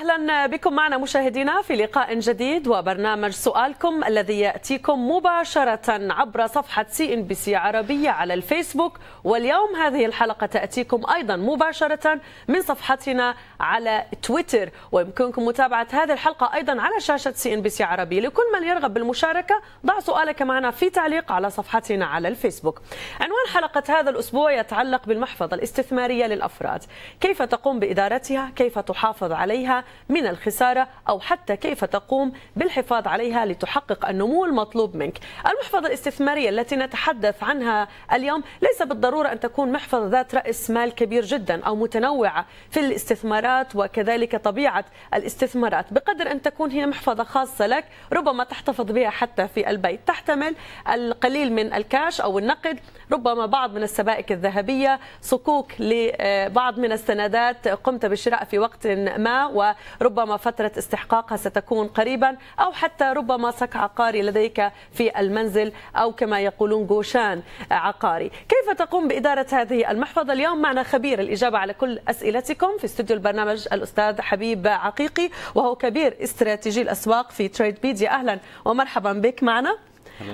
أهلا بكم معنا مشاهدينا في لقاء جديد وبرنامج سؤالكم الذي يأتيكم مباشرة عبر صفحة سي إن بي سي عربية على الفيسبوك واليوم هذه الحلقة تأتيكم أيضا مباشرة من صفحتنا على تويتر ويمكنكم متابعة هذه الحلقة أيضا على شاشة سي إن بي سي عربي لكل من يرغب بالمشاركة ضع سؤالك معنا في تعليق على صفحتنا على الفيسبوك عنوان حلقة هذا الأسبوع يتعلق بالمحفظة الاستثمارية للأفراد كيف تقوم بإدارتها كيف تحافظ عليها من الخسارة أو حتى كيف تقوم بالحفاظ عليها لتحقق النمو المطلوب منك المحفظة الاستثمارية التي نتحدث عنها اليوم ليس بالضرورة أن تكون محفظة ذات رأس مال كبير جدا أو متنوعة في الاستثمارات وكذلك طبيعة الاستثمارات بقدر أن تكون هي محفظة خاصة لك ربما تحتفظ بها حتى في البيت تحتمل القليل من الكاش أو النقد ربما بعض من السبائك الذهبية صكوك لبعض من السندات قمت بشراء في وقت ما و. ربما فترة استحقاقها ستكون قريبا أو حتى ربما صك عقاري لديك في المنزل أو كما يقولون جوشان عقاري كيف تقوم بإدارة هذه المحفظة اليوم معنا خبير الإجابة على كل أسئلتكم في استوديو البرنامج الأستاذ حبيب عقيقي وهو كبير استراتيجي الأسواق في تريد بيديا أهلا ومرحبا بك معنا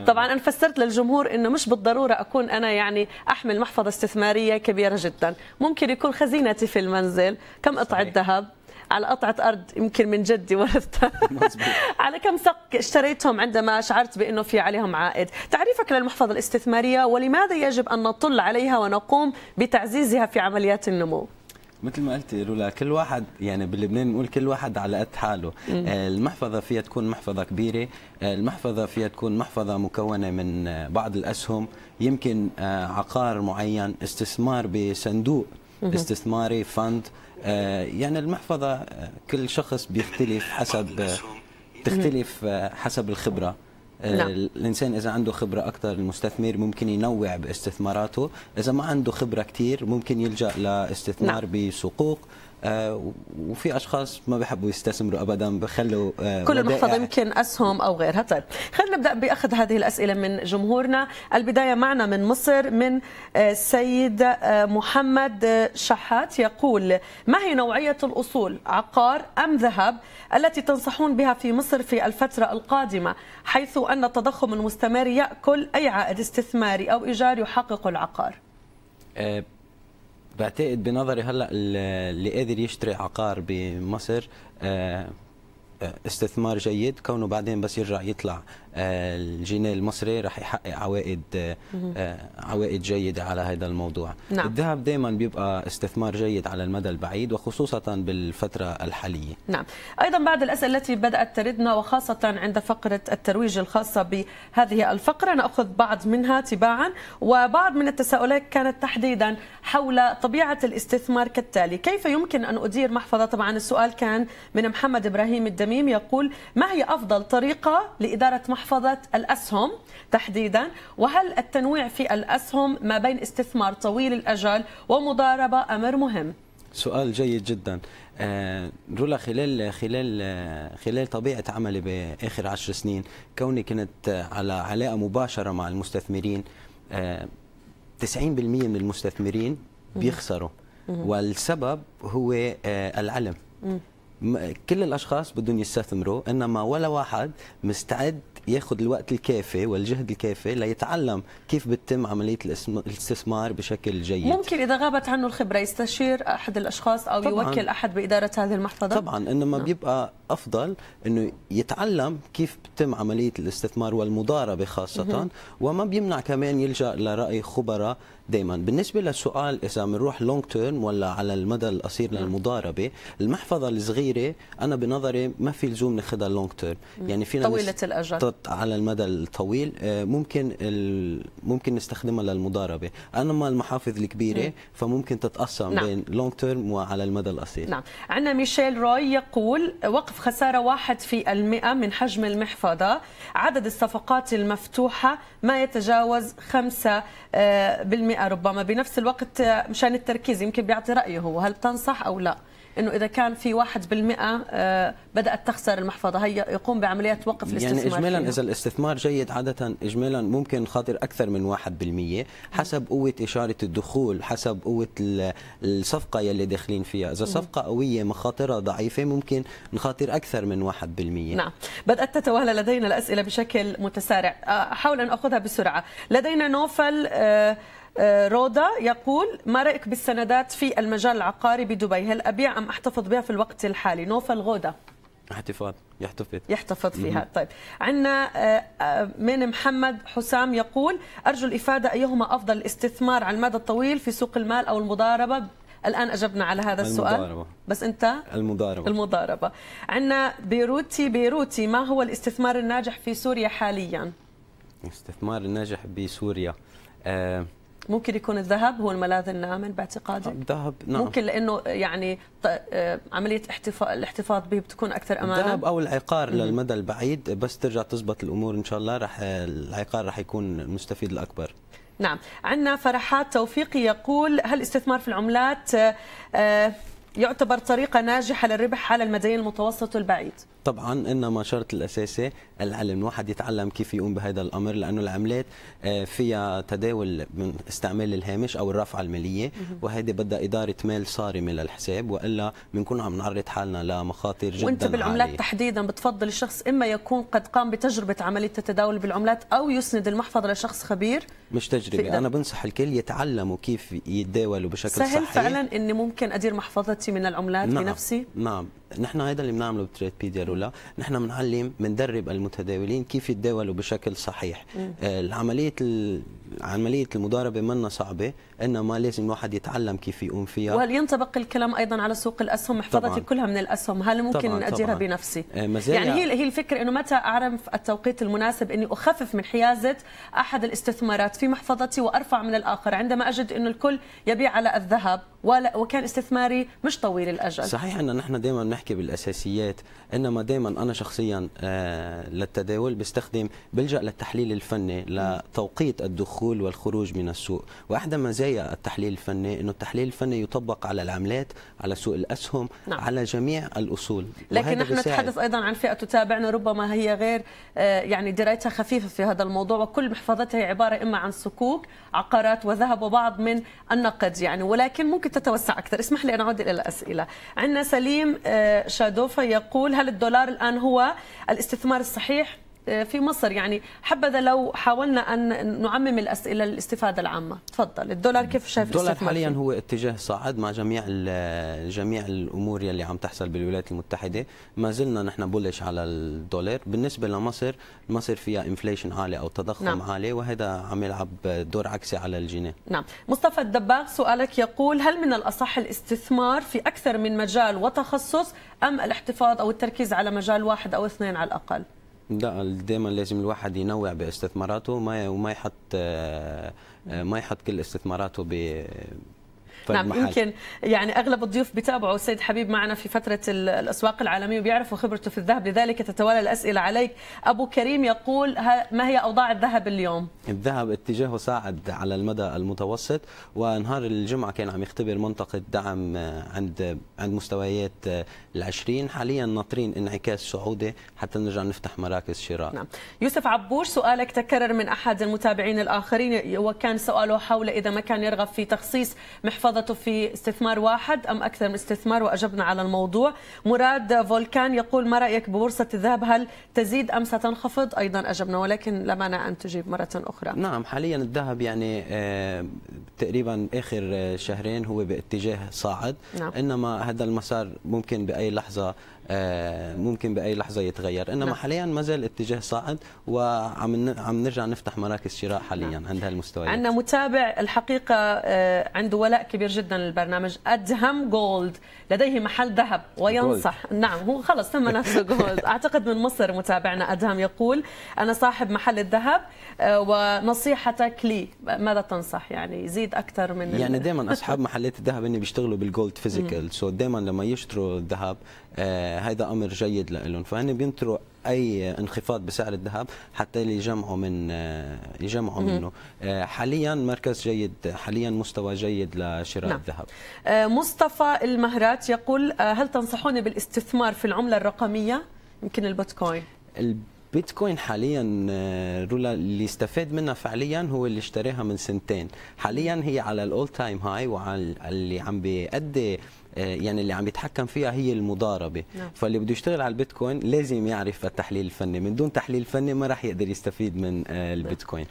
طبعا انا فسرت للجمهور انه مش بالضروره اكون انا يعني احمل محفظه استثماريه كبيره جدا ممكن يكون خزينتي في المنزل كم قطعه ذهب على قطعه ارض يمكن من جدي ورثتها على كم سق اشتريتهم عندما شعرت بانه في عليهم عائد تعريفك للمحفظه الاستثماريه ولماذا يجب ان نطل عليها ونقوم بتعزيزها في عمليات النمو مثل ما قلت لولا كل واحد يعني بلبنان بنقول كل واحد على قد حاله آه، المحفظه فيها تكون محفظه كبيره آه، المحفظه فيها تكون محفظه مكونه من آه، بعض الاسهم يمكن عقار معين استثمار بصندوق استثماري فند آه، يعني المحفظة آه، كل شخص بيختلف حسب آه، تختلف حسب الخبرة نعم. الانسان اذا عنده خبره اكثر المستثمر ممكن ينوع باستثماراته اذا ما عنده خبره كثير ممكن يلجا لاستثمار نعم. بسقوق آه، وفي اشخاص ما بحبوا يستثمروا ابدا بخلوا آه، كل المحفظه يمكن اسهم او غيرها طيب خلينا نبدا باخذ هذه الاسئله من جمهورنا البدايه معنا من مصر من السيد آه، محمد شحات يقول ما هي نوعيه الاصول عقار ام ذهب التي تنصحون بها في مصر في الفتره القادمه حيث ان التضخم المستمر ياكل اي عائد استثماري او ايجار يحقق العقار بعتقد بنظري هلا اللي قادر يشتري عقار بمصر آه، آه، استثمار جيد كونه بعدين بس يرجع يطلع الجنيه المصري رح يحقق عوائد آه، عوائد جيده على هذا الموضوع نعم. الذهب دائما بيبقى استثمار جيد على المدى البعيد وخصوصا بالفتره الحاليه نعم ايضا بعض الاسئله التي بدات تردنا وخاصه عند فقره الترويج الخاصه بهذه الفقره ناخذ بعض منها تباعا وبعض من التساؤلات كانت تحديدا حول طبيعه الاستثمار كالتالي كيف يمكن ان ادير محفظه طبعا السؤال كان من محمد ابراهيم الدميم يقول ما هي افضل طريقه لاداره محفظه محفظة الأسهم تحديدا وهل التنويع في الأسهم ما بين استثمار طويل الأجل ومضاربة أمر مهم؟ سؤال جيد جدا آه، رولا خلال خلال آه، خلال طبيعه عملي باخر عشر سنين كوني كنت على علاقه مباشره مع المستثمرين 90% آه، من المستثمرين بيخسروا والسبب هو العلم كل الاشخاص بدهم يستثمروا انما ولا واحد مستعد ياخذ الوقت الكافي والجهد الكافي ليتعلم كيف بتتم عمليه الاستثمار بشكل جيد ممكن اذا غابت عنه الخبره يستشير احد الاشخاص او طبعاً يوكل احد باداره هذه المحفظه طبعا انما نعم. بيبقى افضل انه يتعلم كيف بتتم عمليه الاستثمار والمضاربه خاصه وما بيمنع كمان يلجا لراي خبراء دائما بالنسبه للسؤال اذا بنروح لونج تيرم ولا على المدى القصير نعم. للمضاربه المحفظه الصغيره انا بنظري ما في لزوم ناخذها لونج تيرم يعني فينا طويله الاجل على المدى الطويل آه، ممكن ممكن نستخدمها للمضاربه اما المحافظ الكبيره فممكن تتقسم نعم. بين لونج تيرم وعلى المدى القصير نعم عندنا ميشيل روي يقول وقف خساره واحد في المئة من حجم المحفظه عدد الصفقات المفتوحه ما يتجاوز 5% خناقه ربما بنفس الوقت مشان التركيز يمكن بيعطي رايه هو هل تنصح او لا انه اذا كان في 1% آه، بدات تخسر المحفظه هي يقوم بعمليه وقف يعني الاستثمار يعني اجمالا فيها. اذا الاستثمار جيد عاده اجمالا ممكن خاطر اكثر من 1% حسب قوه اشاره الدخول حسب قوه الصفقه يلي داخلين فيها اذا صفقه قويه مخاطرها ضعيفه ممكن نخاطر اكثر من 1% نعم بدات تتوالى لدينا الاسئله بشكل متسارع آه، احاول ان اخذها بسرعه لدينا نوفل آه، آه، رودا يقول ما رأيك بالسندات في المجال العقاري بدبي هل أبيع أم أحتفظ بها في الوقت الحالي نوفل غودا احتفاظ يحتفظ يحتفظ فيها مم. طيب عندنا آه، آه، من محمد حسام يقول أرجو الإفادة أيهما أفضل الاستثمار على المدى الطويل في سوق المال أو المضاربة الآن أجبنا على هذا السؤال المضاربة. بس أنت المضاربة المضاربة عندنا بيروتي بيروتي ما هو الاستثمار الناجح في سوريا حاليا الاستثمار الناجح بسوريا آه ممكن يكون الذهب هو الملاذ الامن باعتقادك؟ آه، الذهب نعم ممكن لانه يعني آه، عمليه احتفاظ الاحتفاظ به بتكون اكثر امانه الذهب او العقار مم. للمدى البعيد بس ترجع تزبط الامور ان شاء الله راح العقار راح يكون المستفيد الاكبر نعم عندنا فرحات توفيقي يقول هل الاستثمار في العملات آه، يعتبر طريقه ناجحه للربح على المدين المتوسط والبعيد؟ طبعا انما شرط الاساسي العلم الواحد يتعلم كيف يقوم بهذا الامر لانه العملات آه، فيها تداول من استعمال الهامش او الرافعه الماليه وهذه بدها اداره مال صارمه للحساب والا بنكون عم نعرض حالنا لمخاطر جدا وانت بالعملات عالية. تحديدا بتفضل الشخص اما يكون قد قام بتجربه عمليه التداول بالعملات او يسند المحفظه لشخص خبير مش تجربه انا بنصح الكل يتعلموا كيف يتداولوا بشكل سهل صحيح سهل فعلا اني ممكن ادير محفظتي من العملات نعم. بنفسي نعم نحن هذا اللي بنعمله بتريد بيديا رولا نحن بنعلم بندرب المتداولين كيف يتداولوا بشكل صحيح آه، العمليه عملية المضاربة منا صعبة إنما لازم الواحد يتعلم كيف يقوم فيها وهل ينطبق الكلام أيضا على سوق الأسهم محفظتي طبعاً. كلها من الأسهم هل ممكن طبعاً أديرها طبعاً. بنفسي آه، يعني هي هي الفكرة إنه متى أعرف التوقيت المناسب إني أخفف من حيازة أحد الاستثمارات في محفظتي وأرفع من الآخر عندما أجد إنه الكل يبيع على الذهب وكان استثماري مش طويل الأجل صحيح أن نحن دائما نحكي بالأساسيات إنما دائما أنا شخصيا آه، للتداول بستخدم بلجأ للتحليل الفني لتوقيت الدخول الدخول والخروج من السوق وأحدى مزايا التحليل الفني أنه التحليل الفني يطبق على العملات على سوق الأسهم نعم. على جميع الأصول لكن نحن نتحدث أيضا عن فئة تتابعنا ربما هي غير آه، يعني درايتها خفيفة في هذا الموضوع وكل محفظتها هي عبارة إما عن صكوك عقارات وذهب وبعض من النقد يعني ولكن ممكن تتوسع أكثر اسمح لي أن أعود إلى الأسئلة عندنا سليم آه، شادوفا يقول هل الدولار الآن هو الاستثمار الصحيح آه، في مصر يعني حبذا لو حاولنا أن نعمم الأسئلة للاستفادة العامة تفضل الدولار كيف شايف الدولار حاليا هو اتجاه صاعد مع جميع جميع الأمور يلي عم تحصل بالولايات المتحدة ما زلنا نحن بولش على الدولار بالنسبة لمصر مصر فيها انفليشن عالي أو تضخم نعم. عالي وهذا عم يلعب دور عكسي على الجنيه نعم مصطفى الدباغ سؤالك يقول هل من الأصح الاستثمار في أكثر من مجال وتخصص أم الاحتفاظ أو التركيز على مجال واحد أو اثنين على الأقل لا دائما لازم الواحد ينوع باستثماراته وما يحط آه، آه، ما يحط كل استثماراته طيب، نعم محل. يمكن يعني اغلب الضيوف بيتابعوا السيد حبيب معنا في فتره الاسواق العالميه وبيعرفوا خبرته في الذهب لذلك تتوالى الاسئله عليك ابو كريم يقول ما هي اوضاع الذهب اليوم الذهب اتجاهه ساعد على المدى المتوسط ونهار الجمعه كان عم يختبر منطقه دعم آه، عند عند مستويات آه، ال20 حاليا ناطرين انعكاس صعودي حتى نرجع نفتح مراكز شراء نعم يوسف عبوش سؤالك تكرر من احد المتابعين الاخرين وكان سؤاله حول اذا ما كان يرغب في تخصيص محفظه محافظته في استثمار واحد أم أكثر من استثمار وأجبنا على الموضوع مراد فولكان يقول ما رأيك ببورصة الذهب هل تزيد أم ستنخفض أيضا أجبنا ولكن أنا أن تجيب مرة أخرى نعم حاليا الذهب يعني آه، تقريبا آخر شهرين هو باتجاه صاعد نعم. إنما هذا المسار ممكن بأي لحظة آه، ممكن باي لحظه يتغير انما نعم. حاليا ما زال اتجاه صاعد وعم عم نرجع نفتح مراكز شراء حاليا نعم. عند هالمستويات عندنا متابع الحقيقه آه، عنده ولاء كبير جدا للبرنامج ادهم جولد لديه محل ذهب وينصح جولد. نعم هو خلص تم نفسه جولد أعتقد من مصر متابعنا أدهم يقول أنا صاحب محل الذهب آه، ونصيحتك لي ماذا تنصح يعني زيد أكثر من يعني دائما أصحاب محلات الذهب إني بيشتغلوا بالجولد فيزيكال سو so دائما لما يشتروا الذهب آه، هذا أمر جيد لهم فهن بينطروا اي انخفاض بسعر الذهب حتى يجمعوا من آه، يجمعوا منه آه، حاليا مركز جيد حاليا مستوى جيد لشراء نعم. الذهب آه، مصطفى المهرات يقول هل تنصحوني بالاستثمار في العمله الرقميه يمكن البيتكوين بيتكوين حاليا رولا اللي استفاد منها فعليا هو اللي اشتراها من سنتين حاليا هي على الاول تايم هاي وعلى اللي عم بيأدي آه، يعني اللي عم يتحكم فيها هي المضاربه نعم. فاللي بده يشتغل على البيتكوين لازم يعرف التحليل الفني من دون تحليل فني ما راح يقدر يستفيد من آه، نعم. البيتكوين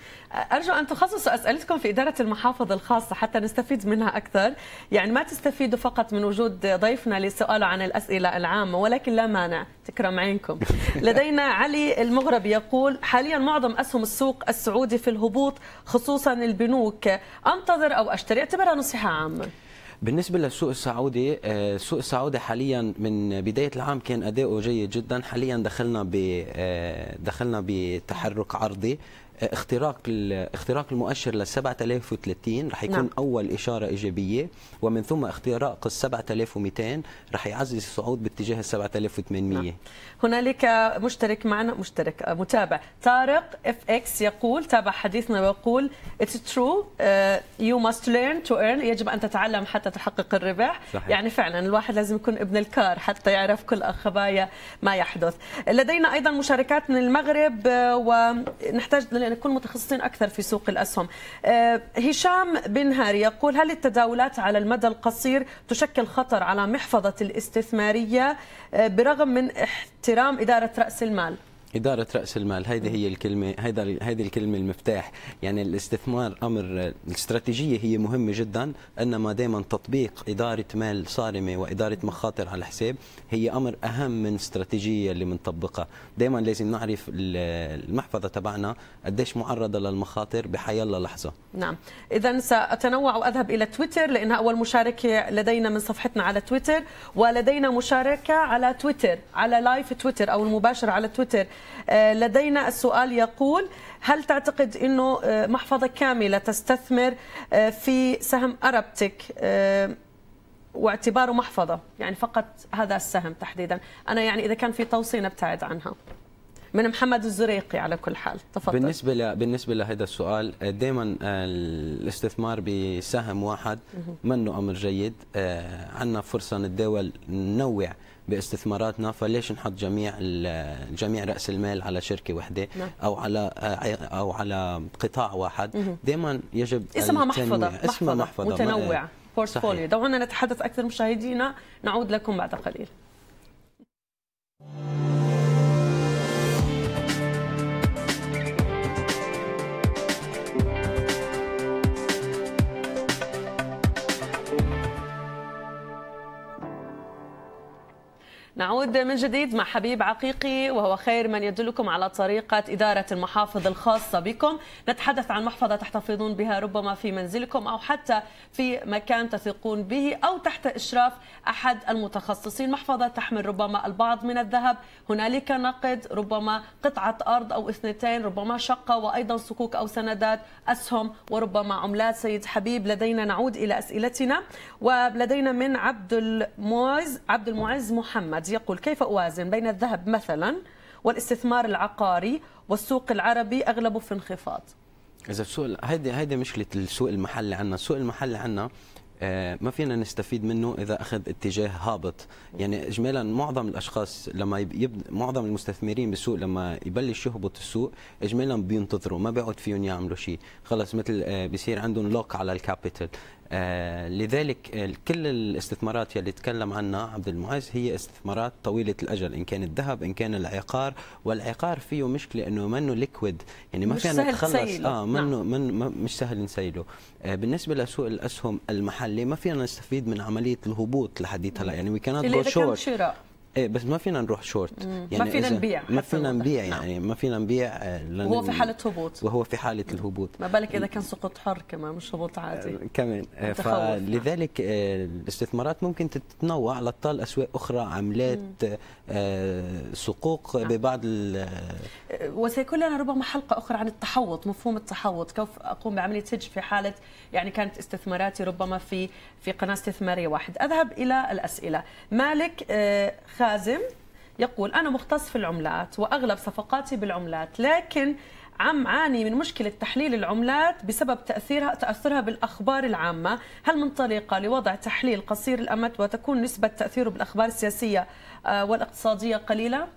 ارجو ان تخصصوا اسئلتكم في اداره المحافظ الخاصه حتى نستفيد منها اكثر يعني ما تستفيدوا فقط من وجود ضيفنا لسؤاله عن الاسئله العامه ولكن لا مانع تكرم عينكم لدينا علي المغربي يقول حاليا معظم اسهم السوق السعودي في الهبوط خصوصا البنوك انتظر او اشتري اعتبرها نصيحه عامه بالنسبه للسوق السعودي آه، السوق السعودي حاليا من بدايه العام كان اداؤه جيد جدا حاليا دخلنا ب آه، دخلنا بتحرك عرضي اختراق اختراق المؤشر لل 7030 رح يكون نعم. اول اشاره ايجابيه ومن ثم اختراق ال 7200 رح يعزز الصعود باتجاه ال 7800 نعم. هنالك مشترك معنا مشترك آه، متابع طارق اف اكس يقول تابع حديثنا ويقول اتس ترو يو ماست ليرن تو ايرن يجب ان تتعلم حتى تحقق الربح صحيح. يعني فعلا الواحد لازم يكون ابن الكار حتى يعرف كل خبايا ما يحدث لدينا ايضا مشاركات من المغرب آه، ونحتاج لأن نكون متخصصين أكثر في سوق الأسهم آه، هشام بن هاري يقول هل التداولات على المدى القصير تشكل خطر على محفظة الاستثمارية آه، برغم من احترام إدارة رأس المال؟ إدارة رأس المال هذه هي الكلمة هذا هذه الكلمة المفتاح يعني الاستثمار أمر الاستراتيجية هي مهمة جدا إنما دائما تطبيق إدارة مال صارمة وإدارة مخاطر على الحساب هي أمر أهم من استراتيجية اللي بنطبقها دائما لازم نعرف المحفظة تبعنا قديش معرضة للمخاطر الله لحظة نعم إذا سأتنوع وأذهب إلى تويتر لأنها أول مشاركة لدينا من صفحتنا على تويتر ولدينا مشاركة على تويتر على لايف تويتر أو المباشر على تويتر آه، لدينا السؤال يقول هل تعتقد أنه آه، محفظة كاملة تستثمر آه، في سهم أربتك واعتباره محفظة يعني فقط هذا السهم تحديدا أنا يعني إذا كان في توصية نبتعد عنها من محمد الزريقي على كل حال تفضل بالنسبه ل... بالنسبه لهذا السؤال دائما الاستثمار بسهم واحد منه امر جيد عندنا فرصه نتداول ننوع باستثماراتنا فليش نحط جميع جميع راس المال على شركه واحده نعم. او على او على قطاع واحد دائما يجب اسمها محفظه اسمها محفظه متنوعه بورتفوليو دعونا نتحدث اكثر مشاهدينا نعود لكم بعد قليل نعود من جديد مع حبيب عقيقي وهو خير من يدلكم على طريقة إدارة المحافظ الخاصة بكم نتحدث عن محفظة تحتفظون بها ربما في منزلكم أو حتى في مكان تثقون به أو تحت إشراف أحد المتخصصين محفظة تحمل ربما البعض من الذهب هنالك نقد ربما قطعة أرض أو اثنتين ربما شقة وأيضا صكوك أو سندات أسهم وربما عملات سيد حبيب لدينا نعود إلى أسئلتنا ولدينا من عبد المعز عبد المعز محمد عماد يقول كيف أوازن بين الذهب مثلا والاستثمار العقاري والسوق العربي أغلبه في انخفاض إذا السوق هيدي هيدي مشكلة السوق المحلي عندنا، السوق المحلي عندنا آه، ما فينا نستفيد منه اذا اخذ اتجاه هابط يعني اجمالا معظم الاشخاص لما يب... معظم المستثمرين بالسوق لما يبلش يهبط السوق اجمالا بينتظروا ما بيقعد فيهم يعملوا شيء خلص مثل آه، بصير عندهم لوك على الكابيتال آه، لذلك كل الاستثمارات يلي تكلم عنها عبد المعز هي استثمارات طويله الاجل ان كان الذهب ان كان العقار والعقار فيه مشكله انه منه ليكويد يعني ما فينا نتخلص اه منه نعم. من مش سهل نسيله آه بالنسبه لسوق الاسهم المحلي ما فينا نستفيد من عمليه الهبوط لحديت هلا يعني وي كانت جو شورت ايه بس ما فينا نروح شورت يعني, نعم. يعني ما فينا نبيع ما آه، فينا نبيع يعني نعم. ما فينا نبيع وهو في حاله هبوط وهو في حاله الهبوط ما بالك اذا كان سقوط حر كمان مش هبوط عادي آه، كمان آه، فلذلك نعم. الاستثمارات ممكن تتنوع لطال اسواق اخرى عملات سقوق نعم. ببعض وسيكون لنا ربما حلقة أخرى عن التحوط مفهوم التحوط كيف أقوم بعملية سج في حالة يعني كانت استثماراتي ربما في في قناة استثمارية واحد أذهب إلى الأسئلة مالك آه، خازم يقول أنا مختص في العملات وأغلب صفقاتي بالعملات لكن عم عاني من مشكلة تحليل العملات بسبب تأثيرها تأثرها بالأخبار العامة هل من طريقة لوضع تحليل قصير الأمد وتكون نسبة تأثيره بالأخبار السياسية آه، والاقتصادية قليلة؟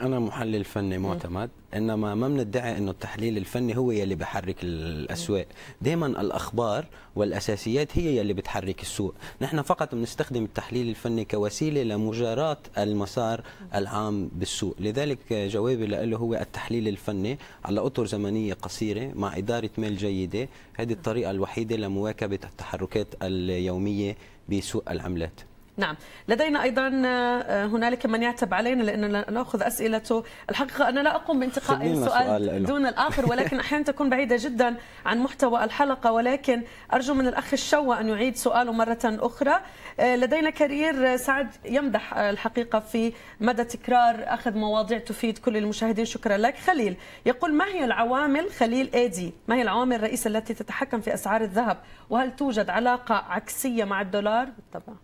انا محلل فني معتمد انما ما بندعي انه التحليل الفني هو يلي بحرك الاسواق دائما الاخبار والاساسيات هي يلي بتحرك السوق نحن فقط بنستخدم التحليل الفني كوسيله لمجاراه المسار العام بالسوق لذلك جوابي له هو التحليل الفني على اطر زمنيه قصيره مع اداره مال جيده هذه الطريقه الوحيده لمواكبه التحركات اليوميه بسوق العملات نعم لدينا أيضا آه، هنالك من يعتب علينا لأننا نأخذ أسئلته الحقيقة أنا لا أقوم بانتقاء السؤال دون الآخر ولكن أحيانا تكون بعيدة جدا عن محتوى الحلقة ولكن أرجو من الأخ الشوى أن يعيد سؤاله مرة أخرى آه، لدينا كرير آه، سعد يمدح الحقيقة في مدى تكرار أخذ مواضيع تفيد كل المشاهدين شكرا لك خليل يقول ما هي العوامل خليل ايدي ما هي العوامل الرئيسة التي تتحكم في أسعار الذهب وهل توجد علاقة عكسية مع الدولار بالطبع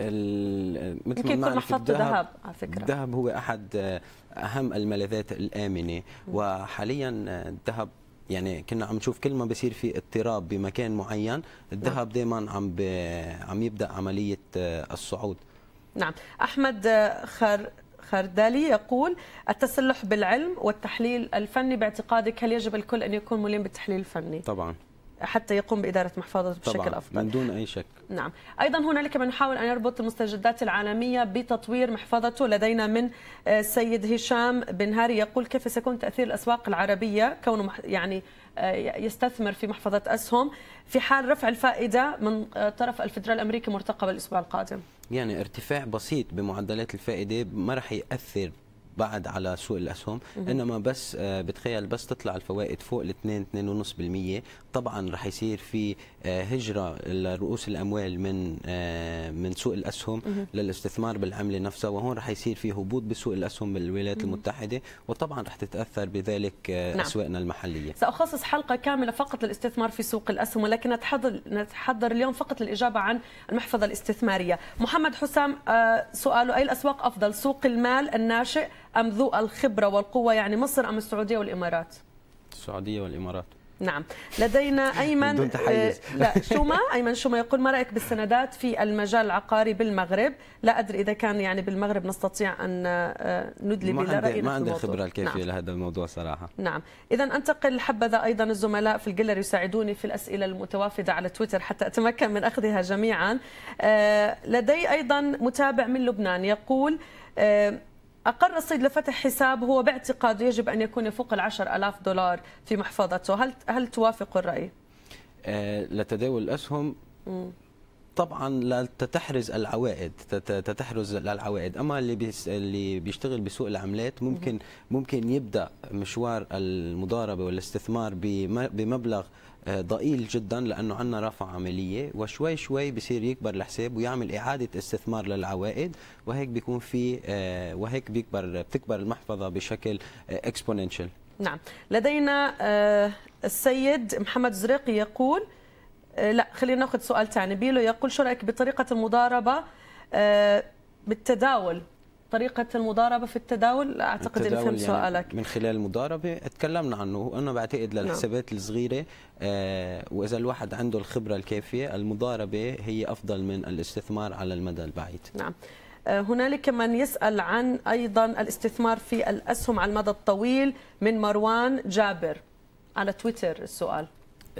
مثل يمكن ما محفظه الذهب ذهب على فكره الذهب هو احد اهم الملاذات الامنه وحاليا الذهب يعني كنا عم نشوف كل ما بصير في اضطراب بمكان معين الذهب نعم. دائما عم ب... عم يبدا عمليه الصعود نعم احمد خر خردالي يقول التسلح بالعلم والتحليل الفني باعتقادك هل يجب الكل ان يكون ملم بالتحليل الفني طبعا حتى يقوم بإدارة محفظته بشكل طبعاً أفضل من دون أي شك نعم أيضا هنالك من يحاول أن يربط المستجدات العالمية بتطوير محفظته لدينا من آه، السيد هشام بن هاري يقول كيف سيكون تأثير الأسواق العربية كونه يعني آه، يستثمر في محفظة أسهم في حال رفع الفائدة من آه، طرف الفدرال الأمريكي مرتقبة الأسبوع القادم يعني ارتفاع بسيط بمعدلات الفائدة ما راح يأثر بعد على سوق الاسهم انما بس بتخيل بس تطلع الفوائد فوق ال 2 2.5% طبعا رح يصير في آه، هجره لرؤوس الاموال من آه، من سوق الاسهم للاستثمار بالعمله نفسها وهون رح يصير في هبوط بسوق الاسهم بالولايات المتحده وطبعا رح تتاثر بذلك آه، نعم. اسواقنا المحليه ساخصص حلقه كامله فقط للاستثمار في سوق الاسهم ولكن نتحضر نتحضر اليوم فقط للاجابه عن المحفظه الاستثماريه محمد حسام سؤاله اي الاسواق افضل سوق المال الناشئ ام ذو الخبره والقوه يعني مصر ام السعوديه والامارات السعوديه والامارات نعم لدينا ايمن بدون تحيز آه، لا شوما ايمن شوما يقول ما رايك بالسندات في المجال العقاري بالمغرب لا ادري اذا كان يعني بالمغرب نستطيع ان آه، ندلي بلا عندي ما عندي الخبره الكافيه نعم. لهذا الموضوع صراحه نعم اذا انتقل حبذا ايضا الزملاء في الجلر يساعدوني في الاسئله المتوافده على تويتر حتى اتمكن من اخذها جميعا آه، لدي ايضا متابع من لبنان يقول أقر الصيد لفتح حساب هو باعتقاده يجب أن يكون فوق العشر ألاف دولار في محفظته هل, هل توافق الرأي؟ آه لتداول الأسهم طبعا لا تتحرز العوائد تتحرز العوائد اما اللي بيس اللي بيشتغل بسوق العملات ممكن ممكن يبدا مشوار المضاربه والاستثمار بمبلغ آه، ضئيل جدا لانه عندنا رافعه عمليه وشوي شوي بصير يكبر الحساب ويعمل اعاده استثمار للعوائد وهيك بيكون في آه، وهيك بيكبر بتكبر المحفظه بشكل اكسبوننشال آه، نعم لدينا السيد محمد زريقي يقول لا خلينا ناخذ سؤال ثاني بيلو يقول شو رايك بطريقه المضاربه بالتداول طريقه المضاربه في التداول اعتقد أن فهمت يعني سؤالك من خلال المضاربه تكلمنا عنه انا بعتقد للحسابات نعم. الصغيره آه واذا الواحد عنده الخبره الكافيه المضاربه هي افضل من الاستثمار على المدى البعيد نعم آه، هنالك من يسأل عن أيضا الاستثمار في الأسهم على المدى الطويل من مروان جابر على تويتر السؤال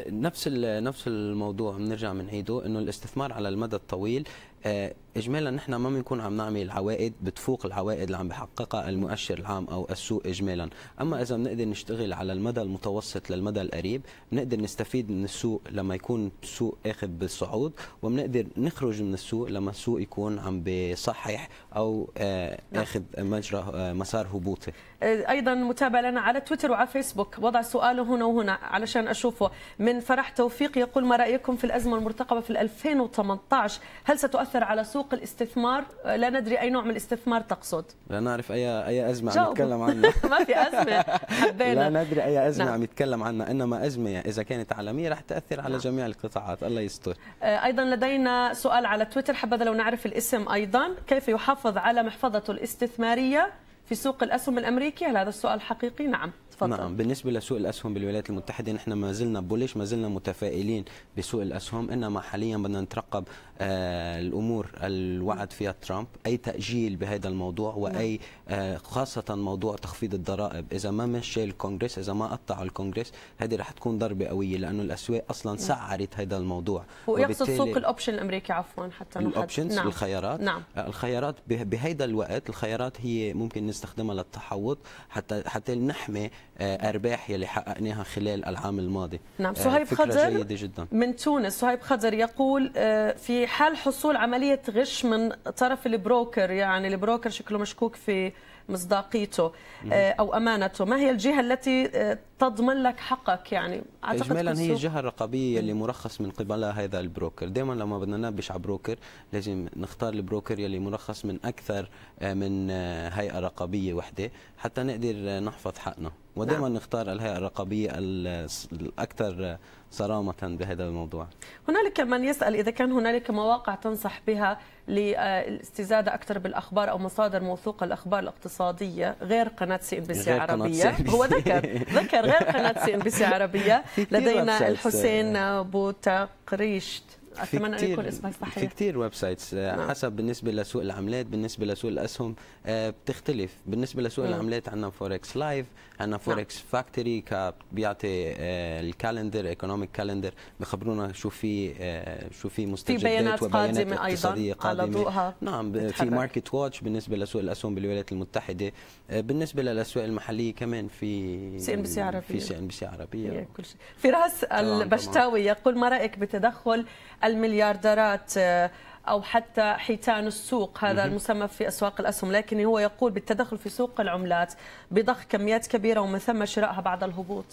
نفس نفس الموضوع بنرجع بنعيده انه الاستثمار على المدى الطويل آه، اجمالا نحن ما بنكون عم نعمل عوائد بتفوق العوائد اللي عم بحققها المؤشر العام او السوق اجمالا اما اذا بنقدر نشتغل على المدى المتوسط للمدى القريب بنقدر نستفيد من السوق لما يكون السوق اخذ بالصعود وبنقدر نخرج من السوق لما السوق يكون عم بصحح او آه، نعم. اخذ مجرى آه، مسار هبوطي آه، ايضا متابع لنا على تويتر وعلى فيسبوك وضع سؤاله هنا وهنا علشان اشوفه من فرح توفيق يقول ما رايكم في الازمه المرتقبه في 2018 هل ستؤثر على سوق سوق الاستثمار آه، لا ندري اي نوع من الاستثمار تقصد لا نعرف اي اي ازمه عم يتكلم عنها ما في ازمه حبينا لا ندري اي ازمه نعم. عم يتكلم عنها انما ازمه اذا كانت عالميه رح تاثر على نعم. جميع القطاعات الله يستر آه، ايضا لدينا سؤال على تويتر حبذا لو نعرف الاسم ايضا كيف يحافظ على محفظته الاستثماريه في سوق الاسهم الامريكي هل هذا السؤال حقيقي نعم تفضل. نعم بالنسبه لسوق الاسهم بالولايات المتحده نحن ما زلنا بوليش ما زلنا متفائلين بسوق الاسهم انما حاليا بدنا نترقب آه الامور الوعد فيها ترامب اي تاجيل بهذا الموضوع نعم. واي آه خاصه موضوع تخفيض الضرائب اذا ما مشى الكونغرس اذا ما قطع الكونغرس هذه رح تكون ضربه قويه لانه الاسواق اصلا نعم. سعرت هذا الموضوع ويقصد سوق الاوبشن الامريكي عفوا حتى الاوبشنز نعم. الخيارات نعم. الخيارات بهذا الوقت الخيارات هي ممكن نستخدمها للتحوط حتى حتى نحمي آه، ارباح يلي حققناها خلال العام الماضي نعم صهيب آه، خضر جيدة جدا. من تونس صهيب خضر يقول آه، في حال حصول عمليه غش من طرف البروكر يعني البروكر شكله مشكوك في مصداقيته آه، او امانته ما هي الجهه التي آه، تضمن لك حقك يعني اعتقد اجمالا هي الجهه الرقابيه اللي مرخص من قبلها هذا البروكر دائما لما بدنا نبش على بروكر لازم نختار البروكر يلي مرخص من اكثر آه، من هيئه رقابيه وحده حتى نقدر نحفظ حقنا ودائما نعم. نختار الهيئه الرقابيه الاكثر صرامة بهذا الموضوع هنالك من يسأل إذا كان هنالك مواقع تنصح بها للاستزادة آه، أكثر بالأخبار أو مصادر موثوقة الأخبار الاقتصادية غير قناة سي إن بي سي عربية هو ذكر ذكر غير قناة سي إن بي سي عربية لدينا الحسين بوتقريشت اتمنى ان يكون اسمك صحيح في كثير ويب سايتس حسب بالنسبه لسوق العملات بالنسبه لسوق الاسهم آه، بتختلف بالنسبه لسوق العملات عندنا فوركس لايف عندنا فوركس نعم. فاكتوري بيعطي الكالندر ايكونوميك كالندر بخبرونا شو في آه، شو في مستجدات في بيانات قادمه ايضا قادمة. على نعم في ماركت واتش بالنسبه لسوق الاسهم بالولايات المتحده آه، بالنسبه للاسواق المحليه كمان في سي ان بي سي عربيه في سي ان بي سي عربيه كل شيء فراس البشتاوي يقول ما رايك بتدخل المليارديرات آه، أو حتى حيتان السوق هذا المسمى في أسواق الأسهم لكن هو يقول بالتدخل في سوق العملات بضخ كميات كبيرة ومن ثم شرائها بعد الهبوط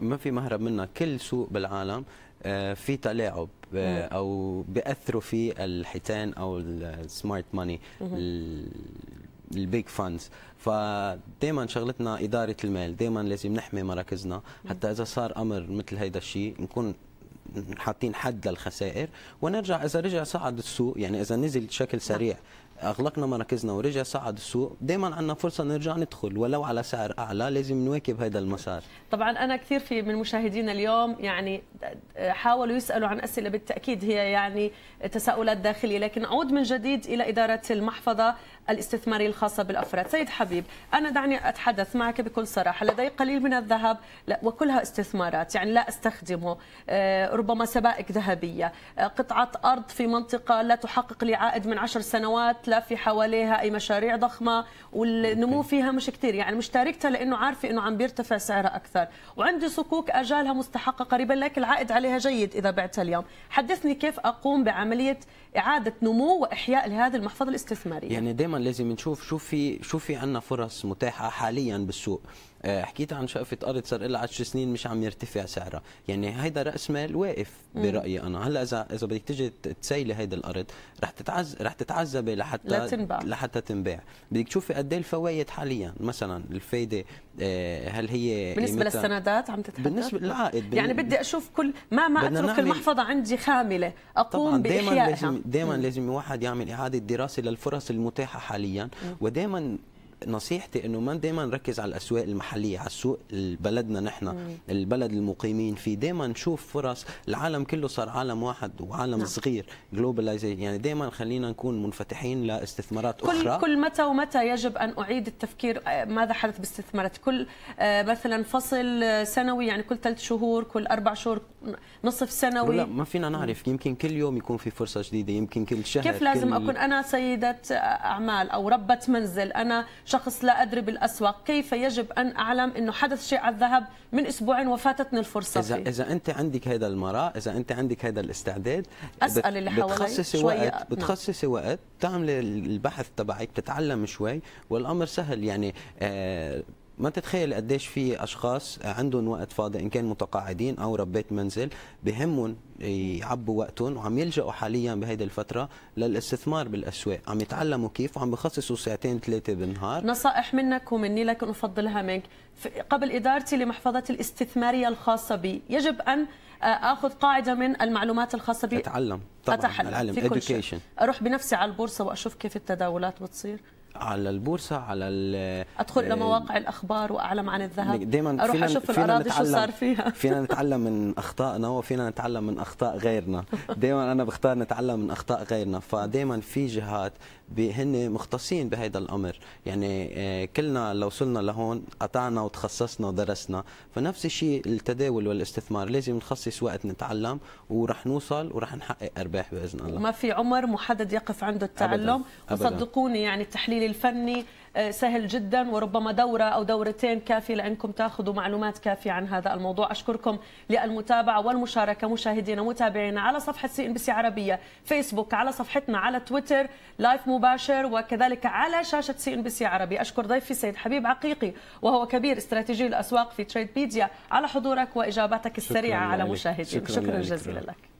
ما في مهرب منها كل سوق بالعالم آه، في تلاعب آه، او بياثروا في الحيتان او السمارت ماني البيج فاندز فدائما شغلتنا اداره المال دائما لازم نحمي مراكزنا حتى اذا صار امر مثل هيدا الشيء نكون حاطين حد للخسائر ونرجع اذا رجع صعد السوق يعني اذا نزل بشكل نعم. سريع اغلقنا مراكزنا ورجع صعد السوق دائما عندنا فرصه نرجع ندخل ولو على سعر اعلى لازم نواكب هذا المسار طبعا انا كثير في من مشاهدينا اليوم يعني حاولوا يسالوا عن اسئله بالتاكيد هي يعني تساؤلات داخليه لكن اعود من جديد الى اداره المحفظه الاستثمارية الخاصة بالأفراد سيد حبيب أنا دعني أتحدث معك بكل صراحة لدي قليل من الذهب لا وكلها استثمارات يعني لا أستخدمه آه، ربما سبائك ذهبية آه، قطعة أرض في منطقة لا تحقق لي عائد من عشر سنوات لا في حواليها أي مشاريع ضخمة والنمو فيها مش كتير يعني مش تاركتها لأنه عارفة أنه عم بيرتفع سعرها أكثر وعندي صكوك أجالها مستحقة قريبا لكن العائد عليها جيد إذا بعتها اليوم حدثني كيف أقوم بعملية إعادة نمو وإحياء لهذه المحفظة الاستثمارية يعني دائما دائما لازم نشوف شو في شو في عندنا فرص متاحه حاليا بالسوق آه، حكيت عن شقفه ارض صار لها 10 سنين مش عم يرتفع سعرها يعني هيدا راس مال واقف برايي انا هلا اذا اذا بدك تجي تسيلي هيدي الارض رح تتعز رح تتعذبي لحتى لتنبع. لحتى تنباع بدك تشوفي قد ايه الفوائد حاليا مثلا الفايده آه، هل هي بالنسبه للسندات عم تتحدث بالنسبه للعائد بن... يعني بدي اشوف كل ما ما اترك نعمل... المحفظه عندي خامله اقوم باحيائها دائما لازم دائما لازم الواحد يعمل اعاده دراسه للفرص المتاحه حاليا ودائما نصيحتي انه ما دائما نركز على الاسواق المحليه على السوق بلدنا نحن البلد المقيمين فيه دائما نشوف فرص العالم كله صار عالم واحد وعالم نعم. صغير جلوباليزيشن يعني دائما خلينا نكون منفتحين لاستثمارات كل اخرى كل متى ومتى يجب ان اعيد التفكير آه، ماذا حدث باستثمارات كل آه، مثلا فصل آه، سنوي يعني كل ثلاث شهور كل اربع شهور نصف سنوي لا ما فينا نعرف يمكن كل يوم يكون في فرصه جديده يمكن كل شهر كيف لازم كل... اكون انا سيده اعمال او ربه منزل انا شخص لا أدري بالأسواق كيف يجب أن أعلم أنه حدث شيء على الذهب من أسبوعين وفاتتني الفرصة إذا, فيه. إذا أنت عندك هذا المراء إذا أنت عندك هذا الاستعداد أسأل اللي حوالي بتخصصي وقت نعم. بتخصصي نعم. وقت تعملي البحث تبعك تتعلم شوي والأمر سهل يعني آه ما تتخيل قديش في اشخاص عندهم وقت فاضي ان كان متقاعدين او ربيت منزل بهمهم يعبوا وقتهم وعم يلجأوا حاليا بهيدي الفترة للاستثمار بالأسواق عم يتعلموا كيف وعم بخصصوا ساعتين ثلاثة بالنهار نصائح منك ومني لكن أفضلها منك قبل إدارتي لمحفظة الاستثمارية الخاصة بي يجب أن آه، اخذ قاعده من المعلومات الخاصه بي اتعلم طبعا اتعلم في كل شيء اروح بنفسي على البورصه واشوف كيف التداولات بتصير على البورصه على ادخل لمواقع آه، الاخبار واعلم عن الذهب دائما اروح فينا اشوف فينا الاراضي شو صار فيها فينا نتعلم من اخطائنا وفينا نتعلم من اخطاء غيرنا دائما انا بختار نتعلم من اخطاء غيرنا فدائما في جهات هن مختصين بهذا الامر يعني آه، كلنا لو وصلنا لهون قطعنا وتخصصنا ودرسنا فنفس الشيء التداول والاستثمار لازم نخصص وقت نتعلم ورح نوصل ورح نحقق ارباح باذن الله ما في عمر محدد يقف عنده التعلم أبداً. أبداً. وصدقوني يعني التحليل الفني آه، سهل جدا وربما دورة أو دورتين كافية لأنكم تأخذوا معلومات كافية عن هذا الموضوع أشكركم للمتابعة والمشاركة مشاهدينا متابعينا على صفحة سي إن بي سي عربية فيسبوك على صفحتنا على تويتر لايف مباشر وكذلك على شاشة سي إن بي سي عربي أشكر ضيفي سيد حبيب عقيقي وهو كبير استراتيجي الأسواق في تريد بيديا على حضورك وإجاباتك السريعة على مشاهدينا شكرا, شكرا جزيلا لك